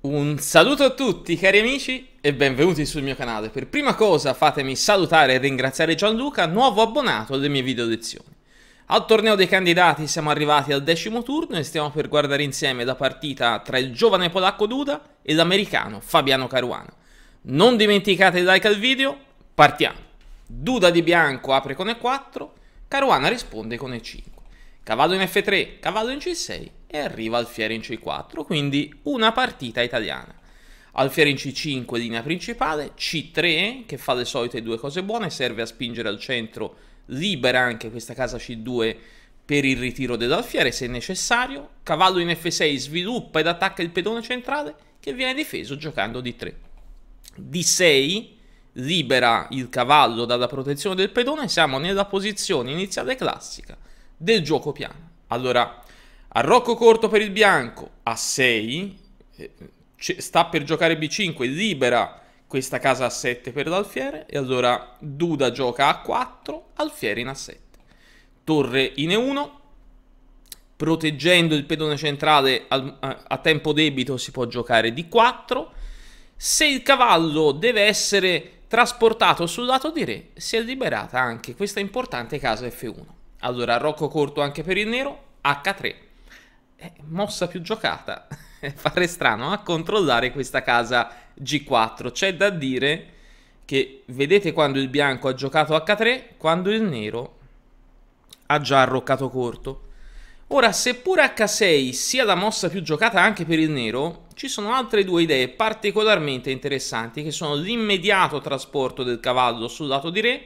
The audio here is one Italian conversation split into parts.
Un saluto a tutti cari amici e benvenuti sul mio canale. Per prima cosa fatemi salutare e ringraziare Gianluca, nuovo abbonato alle mie video lezioni. Al torneo dei candidati siamo arrivati al decimo turno e stiamo per guardare insieme la partita tra il giovane polacco Duda e l'americano Fabiano Caruana. Non dimenticate il like al video, partiamo. Duda di bianco apre con E4, Caruana risponde con E5. Cavallo in F3, cavallo in C6, e arriva alfiere in C4, quindi una partita italiana. Alfiere in C5 linea principale, C3 che fa le solite due cose buone, serve a spingere al centro, libera anche questa casa C2 per il ritiro dell'alfiere se necessario, cavallo in F6 sviluppa ed attacca il pedone centrale che viene difeso giocando D3. D6 libera il cavallo dalla protezione del pedone, siamo nella posizione iniziale classica del gioco piano. Allora, a Rocco corto per il bianco, a 6, eh, sta per giocare B5, libera questa casa a 7 per l'alfiere e allora Duda gioca a 4, alfiere in a 7. Torre in E1, proteggendo il pedone centrale a tempo debito si può giocare D4. Se il cavallo deve essere trasportato sul lato di re, si è liberata anche questa importante casa F1. Allora Rocco corto anche per il nero, H3 eh, mossa più giocata, fare strano, a controllare questa casa G4. C'è da dire che vedete quando il bianco ha giocato H3, quando il nero ha già arroccato corto. Ora, seppur H6 sia la mossa più giocata anche per il nero, ci sono altre due idee particolarmente interessanti che sono l'immediato trasporto del cavallo sul lato di re,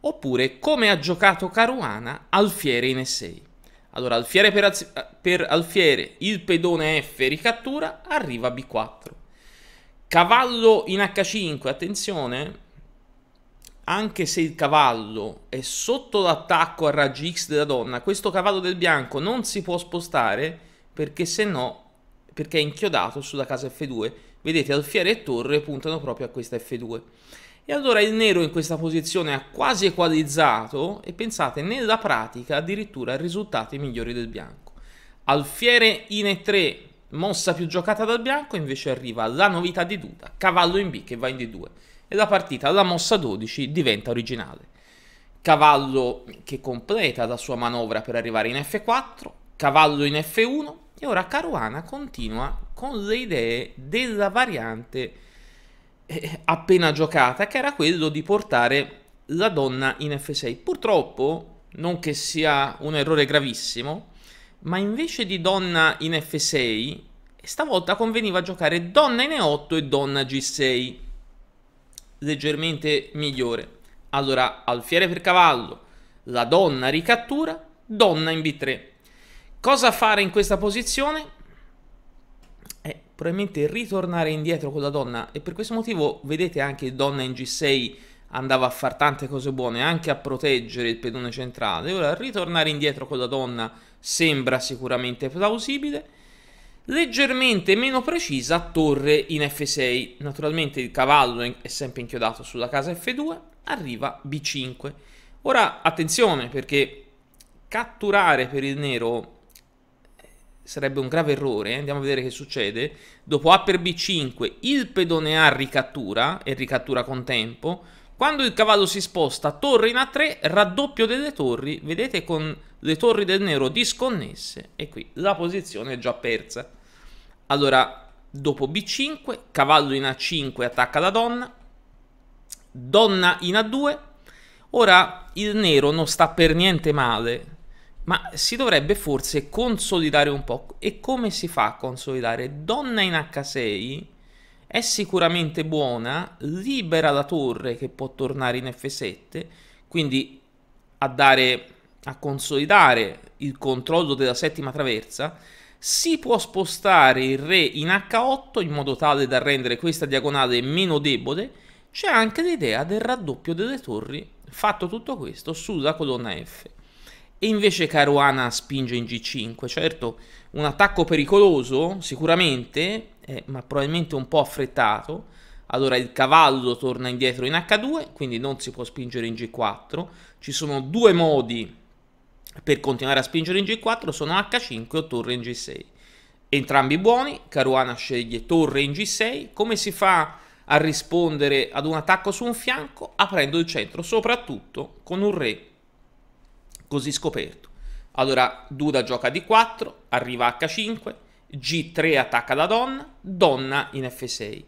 oppure come ha giocato Caruana alfiere in E6. Allora, alfiere per, per alfiere, il pedone F ricattura, arriva B4. Cavallo in H5, attenzione, anche se il cavallo è sotto l'attacco a raggi X della donna, questo cavallo del bianco non si può spostare perché se no perché è inchiodato sulla casa F2. Vedete, alfiere e torre puntano proprio a questa F2. E allora il nero in questa posizione ha quasi equalizzato e pensate nella pratica addirittura risultati migliori del bianco. Alfiere in E3, mossa più giocata dal bianco, invece arriva la novità di Duda, cavallo in B che va in D2 e la partita alla mossa 12 diventa originale. Cavallo che completa la sua manovra per arrivare in F4, cavallo in F1 e ora Caruana continua con le idee della variante eh, appena giocata, che era quello di portare la donna in F6. Purtroppo, non che sia un errore gravissimo, ma invece di donna in F6, stavolta conveniva giocare donna in E8 e donna G6, leggermente migliore. Allora, alfiere per cavallo, la donna ricattura, donna in B3. Cosa fare in questa posizione? probabilmente ritornare indietro con la donna e per questo motivo vedete anche donna in G6 andava a fare tante cose buone anche a proteggere il pedone centrale ora ritornare indietro con la donna sembra sicuramente plausibile leggermente meno precisa torre in F6 naturalmente il cavallo è sempre inchiodato sulla casa F2 arriva B5 ora attenzione perché catturare per il nero sarebbe un grave errore, eh, andiamo a vedere che succede, dopo A per B5 il pedone A ricattura e ricattura con tempo, quando il cavallo si sposta torre in A3, raddoppio delle torri, vedete con le torri del nero disconnesse e qui la posizione è già persa. Allora, dopo B5, cavallo in A5 attacca la donna, donna in A2, ora il nero non sta per niente male ma si dovrebbe forse consolidare un po'. E come si fa a consolidare? Donna in H6 è sicuramente buona, libera la torre che può tornare in F7, quindi a dare a consolidare il controllo della settima traversa, si può spostare il re in H8 in modo tale da rendere questa diagonale meno debole. C'è anche l'idea del raddoppio delle torri, fatto tutto questo sulla colonna F e invece Caruana spinge in G5. Certo, un attacco pericoloso, sicuramente, eh, ma probabilmente un po' affrettato. Allora il cavallo torna indietro in H2, quindi non si può spingere in G4. Ci sono due modi per continuare a spingere in G4, sono H5 o torre in G6. Entrambi buoni, Caruana sceglie torre in G6. Come si fa a rispondere ad un attacco su un fianco? Aprendo il centro, soprattutto con un re così scoperto. Allora Duda gioca D4, arriva H5, G3 attacca la donna, donna in F6.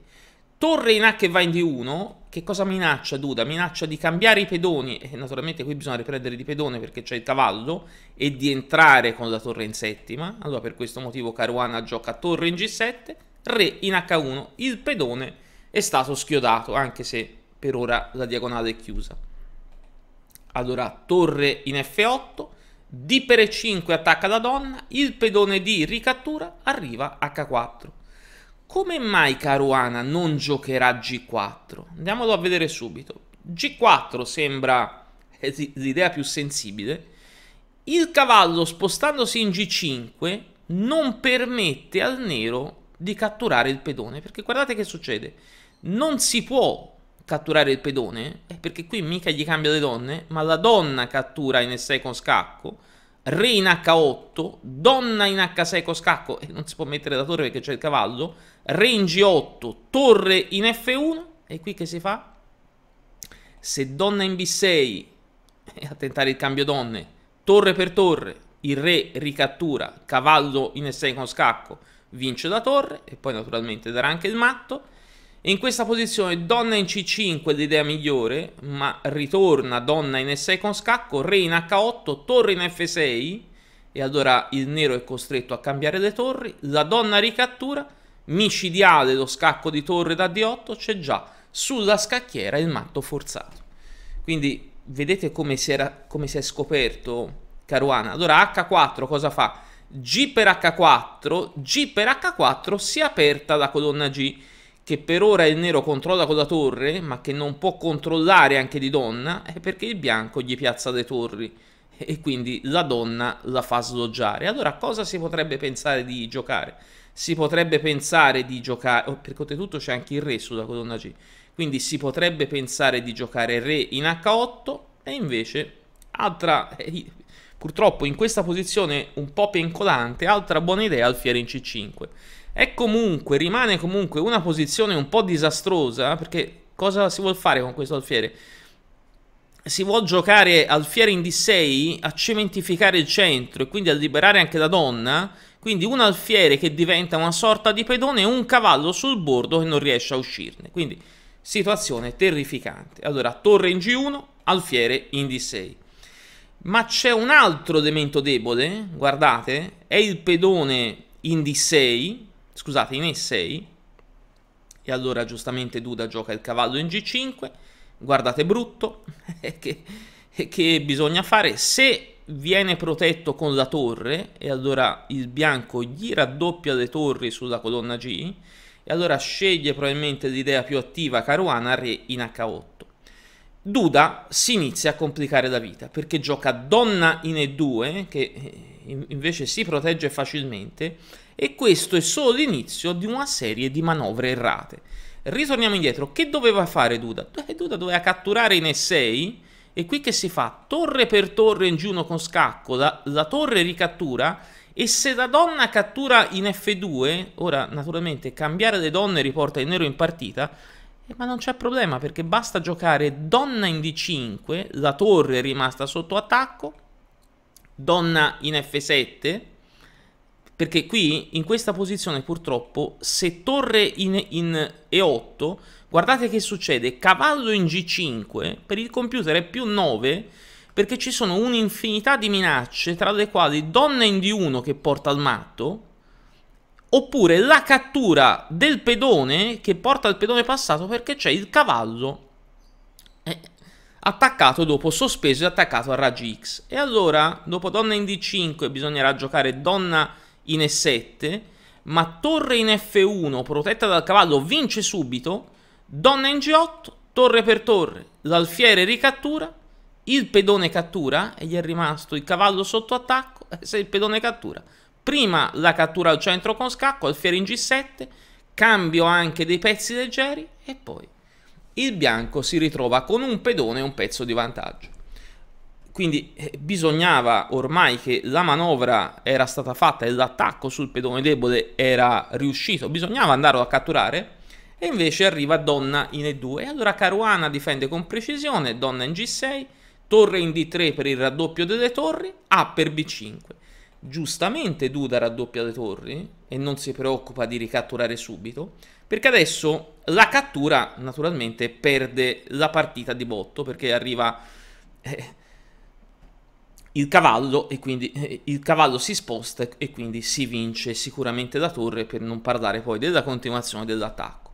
Torre in H che va in D1, che cosa minaccia Duda? Minaccia di cambiare i pedoni, e naturalmente qui bisogna riprendere di pedone perché c'è il cavallo, e di entrare con la torre in settima. Allora per questo motivo Caruana gioca torre in G7, re in H1. Il pedone è stato schiodato, anche se per ora la diagonale è chiusa allora torre in F8, D per E5 attacca la donna, il pedone di ricattura arriva H4. Come mai Caruana non giocherà G4? Andiamolo a vedere subito. G4 sembra eh, l'idea più sensibile. Il cavallo spostandosi in G5 non permette al nero di catturare il pedone, perché guardate che succede. Non si può catturare il pedone? È eh. perché qui mica gli cambia le donne, ma la donna cattura in E6 con scacco, re in H8, donna in H6 con scacco, e non si può mettere la torre perché c'è il cavallo, re in G8, torre in F1, e qui che si fa? Se donna in B6, eh, a tentare il cambio donne, torre per torre, il re ricattura, cavallo in E6 con scacco, vince la torre, e poi naturalmente darà anche il matto, in questa posizione donna in c5 è l'idea migliore, ma ritorna donna in e6 con scacco, re in h8, torre in f6 e allora il nero è costretto a cambiare le torri, la donna ricattura, micidiale lo scacco di torre da d8, c'è già sulla scacchiera il matto forzato. Quindi vedete come si, era, come si è scoperto Caruana. Allora h4 cosa fa? G per h4, G per h4 si è aperta la colonna G che per ora il nero controlla con la torre, ma che non può controllare anche di donna, è perché il bianco gli piazza le torri e quindi la donna la fa sloggiare. Allora cosa si potrebbe pensare di giocare? Si potrebbe pensare di giocare, oh, per tutto c'è anche il re sulla colonna G, quindi si potrebbe pensare di giocare re in H8 e invece altra, eh, purtroppo in questa posizione un po' pencolante, altra buona idea alfiere in C5. È comunque, rimane comunque una posizione un po' disastrosa, perché cosa si vuol fare con questo alfiere? Si vuol giocare alfiere in D6 a cementificare il centro e quindi a liberare anche la donna, quindi un alfiere che diventa una sorta di pedone e un cavallo sul bordo che non riesce a uscirne. Quindi situazione terrificante. Allora, torre in G1, alfiere in D6. Ma c'è un altro elemento debole, guardate, è il pedone in D6, scusate, in E6, e allora giustamente Duda gioca il cavallo in G5, guardate brutto, che, che bisogna fare, se viene protetto con la torre, e allora il bianco gli raddoppia le torri sulla colonna G, e allora sceglie probabilmente l'idea più attiva Caruana re in H8. Duda si inizia a complicare la vita perché gioca donna in E2 che eh, invece si protegge facilmente e questo è solo l'inizio di una serie di manovre errate. Ritorniamo indietro, che doveva fare Duda? Eh, Duda doveva catturare in E6 e qui che si fa? Torre per torre in giù con scacco, la, la torre ricattura e se la donna cattura in F2, ora naturalmente cambiare le donne riporta il nero in partita, eh, ma non c'è problema perché basta giocare donna in D5, la torre è rimasta sotto attacco, donna in F7, perché qui, in questa posizione, purtroppo, se torre in, in E8, guardate che succede. Cavallo in G5, per il computer è più 9, perché ci sono un'infinità di minacce, tra le quali donna in D1 che porta al matto, oppure la cattura del pedone che porta al pedone passato perché c'è il cavallo eh, attaccato dopo sospeso e attaccato a raggi X. E allora, dopo donna in D5, bisognerà giocare donna in E7, ma torre in F1 protetta dal cavallo vince subito, donna in G8, torre per torre, l'alfiere ricattura, il pedone cattura e gli è rimasto il cavallo sotto attacco, eh, se il pedone cattura, prima la cattura al centro con scacco, alfiere in G7, cambio anche dei pezzi leggeri e poi il bianco si ritrova con un pedone e un pezzo di vantaggio. Quindi eh, bisognava ormai che la manovra era stata fatta e l'attacco sul pedone debole era riuscito, bisognava andarlo a catturare e invece arriva donna in E2 e allora Caruana difende con precisione, donna in G6, torre in D3 per il raddoppio delle torri, A per B5. Giustamente Duda raddoppia le torri e non si preoccupa di ricatturare subito, perché adesso la cattura naturalmente perde la partita di botto perché arriva... Eh, il cavallo e quindi eh, il cavallo si sposta e quindi si vince sicuramente la torre per non parlare poi della continuazione dell'attacco.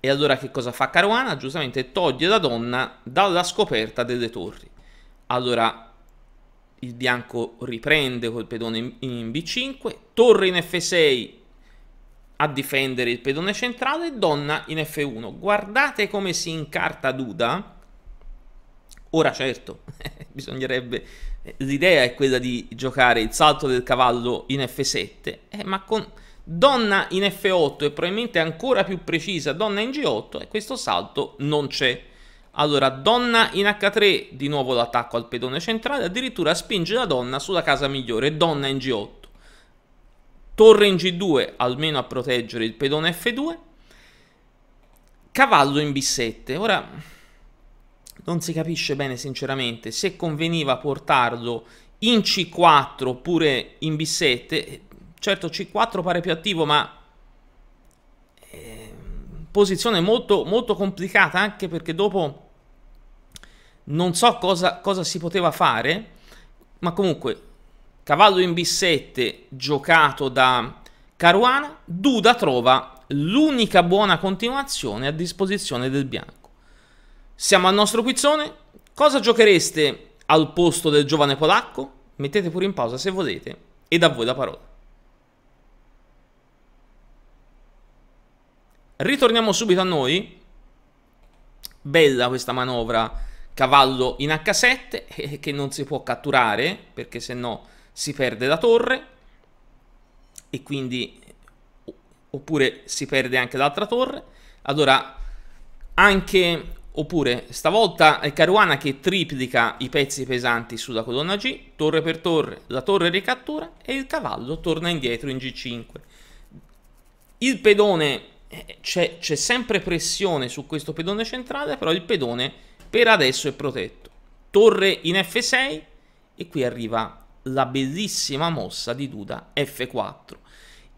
E allora che cosa fa Caruana? Giustamente toglie la donna dalla scoperta delle torri. Allora il bianco riprende col pedone in B5, torre in F6 a difendere il pedone centrale, donna in F1. Guardate come si incarta Duda Ora certo, bisognerebbe, eh, l'idea è quella di giocare il salto del cavallo in F7, eh, ma con donna in F8 e probabilmente ancora più precisa donna in G8 e eh, questo salto non c'è. Allora, donna in H3, di nuovo l'attacco al pedone centrale, addirittura spinge la donna sulla casa migliore, donna in G8. Torre in G2, almeno a proteggere il pedone F2. Cavallo in B7. Ora, non si capisce bene sinceramente se conveniva portarlo in C4 oppure in B7. Certo C4 pare più attivo ma ehm, posizione molto, molto complicata anche perché dopo non so cosa, cosa si poteva fare ma comunque cavallo in B7 giocato da Caruana, Duda trova l'unica buona continuazione a disposizione del bianco. Siamo al nostro quizzone. Cosa giochereste al posto del giovane polacco? Mettete pure in pausa se volete e da voi la parola. Ritorniamo subito a noi. Bella questa manovra cavallo in H7 eh, che non si può catturare perché se no si perde la torre e quindi oppure si perde anche l'altra torre. Allora anche Oppure stavolta è Caruana che triplica i pezzi pesanti sulla colonna G, torre per torre, la torre ricattura e il cavallo torna indietro in G5. Il pedone, eh, c'è, sempre pressione su questo pedone centrale, però il pedone per adesso è protetto. Torre in F6 e qui arriva la bellissima mossa di Duda F4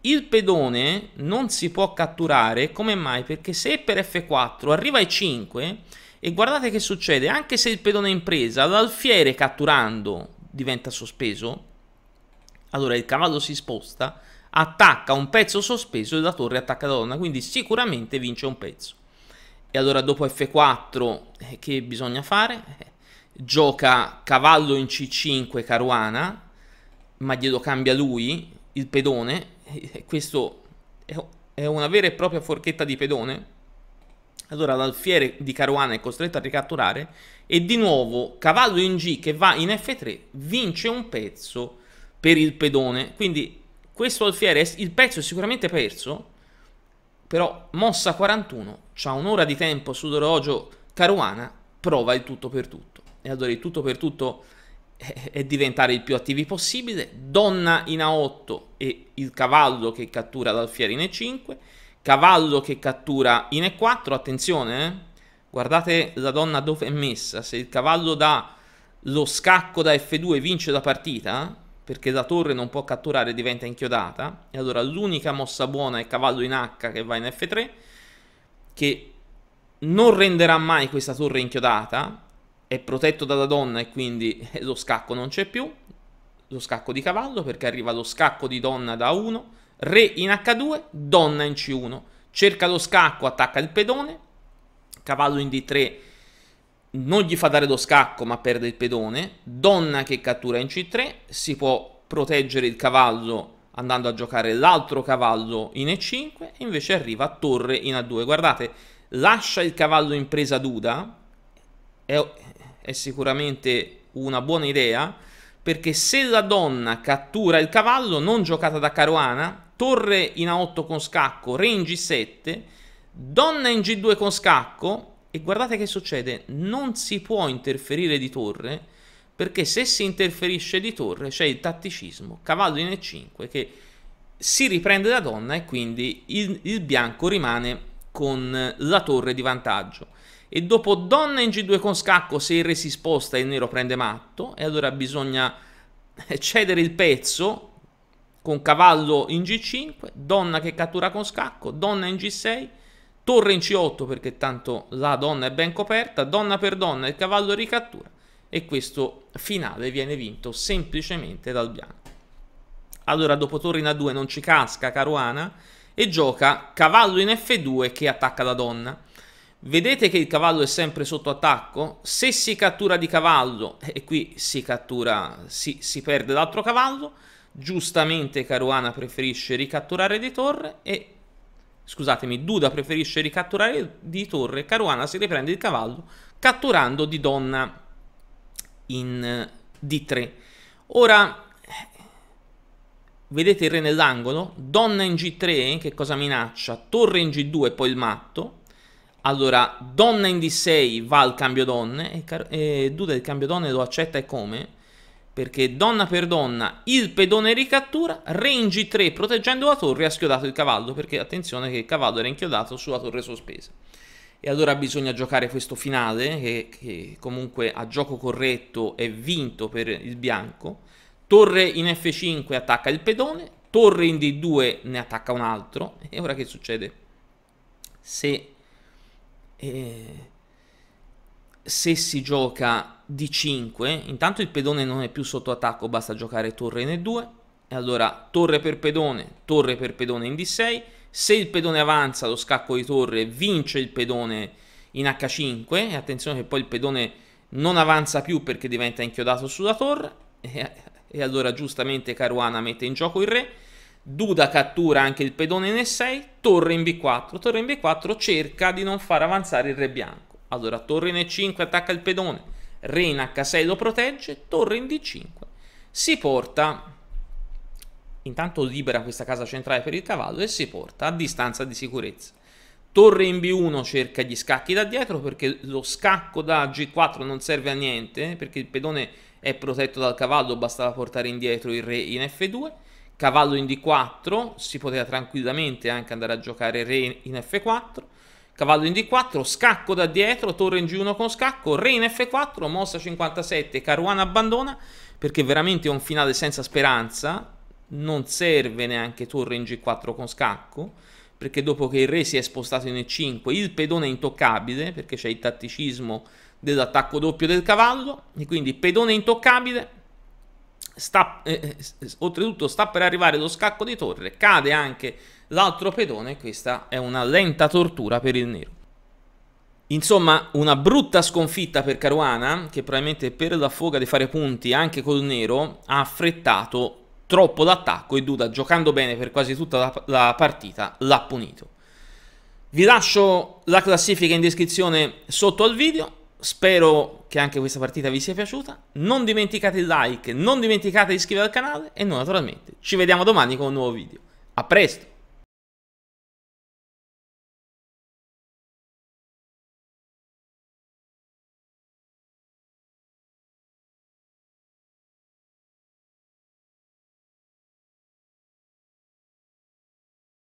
il pedone non si può catturare, come mai? Perché se per F4 arriva e 5 e guardate che succede, anche se il pedone è in presa, l'alfiere catturando diventa sospeso, allora il cavallo si sposta, attacca un pezzo sospeso e la torre attacca la donna, quindi sicuramente vince un pezzo. E allora dopo F4 eh, che bisogna fare? Eh, gioca cavallo in C5 Caruana, ma glielo cambia lui, il pedone, eh, eh, questo è una vera e propria forchetta di pedone. Allora l'alfiere di Caruana è costretto a ricatturare e di nuovo cavallo in G che va in F3 vince un pezzo per il pedone. Quindi questo alfiere, il pezzo è sicuramente perso, però mossa 41, c'ha un'ora di tempo sull'orologio Caruana, prova il tutto per tutto. E allora il tutto per tutto e eh, eh, diventare il più attivi possibile, donna in A8 e il cavallo che cattura l'alfiere in E5, cavallo che cattura in E4, attenzione, eh? guardate la donna dove è messa, se il cavallo dà lo scacco da F2 vince la partita, eh, perché la torre non può catturare diventa inchiodata, e allora l'unica mossa buona è cavallo in H che va in F3, che non renderà mai questa torre inchiodata, è protetto dalla donna e quindi lo scacco non c'è più, lo scacco di cavallo perché arriva lo scacco di donna da 1, re in h2, donna in c1, cerca lo scacco, attacca il pedone, cavallo in d3 non gli fa dare lo scacco ma perde il pedone, donna che cattura in c3, si può proteggere il cavallo andando a giocare l'altro cavallo in e5 e invece arriva torre in a2, guardate lascia il cavallo in presa d'uda, è è sicuramente una buona idea perché se la donna cattura il cavallo non giocata da caruana, torre in A8 con scacco, re in G7, donna in G2 con scacco e guardate che succede, non si può interferire di torre perché se si interferisce di torre c'è il tatticismo, cavallo in E5 che si riprende la donna e quindi il, il bianco rimane con la torre di vantaggio e dopo donna in G2 con scacco se il re si sposta e il nero prende matto e allora bisogna eh, cedere il pezzo con cavallo in G5, donna che cattura con scacco, donna in G6, torre in C8 perché tanto la donna è ben coperta, donna per donna il cavallo ricattura e questo finale viene vinto semplicemente dal bianco. Allora dopo torre in A2 non ci casca Caruana e gioca cavallo in F2 che attacca la donna. Vedete che il cavallo è sempre sotto attacco? Se si cattura di cavallo, e qui si cattura, si, si perde l'altro cavallo, giustamente Caruana preferisce ricatturare di torre e... Scusatemi, Duda preferisce ricatturare di torre, Caruana si riprende il cavallo catturando di donna in D3. Ora, vedete il re nell'angolo, donna in G3, che cosa minaccia? Torre in G2 e poi il matto allora, donna in D6 va al cambio donne e, e Duda il cambio donne lo accetta e come? Perché donna per donna il pedone ricattura, re in G3 proteggendo la torre ha schiodato il cavallo, perché attenzione che il cavallo era inchiodato sulla torre sospesa. E allora bisogna giocare questo finale, che, che comunque a gioco corretto è vinto per il bianco. Torre in F5 attacca il pedone, torre in D2 ne attacca un altro. E ora che succede? Se eh, se si gioca d 5, intanto il pedone non è più sotto attacco, basta giocare torre in E2, e allora torre per pedone, torre per pedone in D6, se il pedone avanza lo scacco di torre vince il pedone in H5, e attenzione che poi il pedone non avanza più perché diventa inchiodato sulla torre, e, e allora giustamente Caruana mette in gioco il re, Duda cattura anche il pedone in E6, torre in b4, torre in b4 cerca di non far avanzare il re bianco, allora torre in e5 attacca il pedone, re in h6 lo protegge, torre in d5, si porta, intanto libera questa casa centrale per il cavallo e si porta a distanza di sicurezza. Torre in B1 cerca gli scacchi da dietro perché lo scacco da G4 non serve a niente perché il pedone è protetto dal cavallo, bastava portare indietro il re in F2 cavallo in d4, si poteva tranquillamente anche andare a giocare re in f4, cavallo in d4, scacco da dietro, torre in g1 con scacco, re in f4, mossa 57, Caruana abbandona, perché veramente è un finale senza speranza, non serve neanche torre in g4 con scacco, perché dopo che il re si è spostato in e5, il pedone è intoccabile, perché c'è il tatticismo dell'attacco doppio del cavallo, e quindi pedone intoccabile, sta, eh, eh oltretutto sta per arrivare lo scacco di torre, cade anche l'altro pedone e questa è una lenta tortura per il nero. Insomma, una brutta sconfitta per Caruana, che probabilmente per la foga di fare punti anche col nero ha affrettato troppo l'attacco e Duda, giocando bene per quasi tutta la, la partita, l'ha punito. Vi lascio la classifica in descrizione sotto al video, Spero che anche questa partita vi sia piaciuta. Non dimenticate il like, non dimenticate di iscrivervi al canale e noi naturalmente ci vediamo domani con un nuovo video. A presto!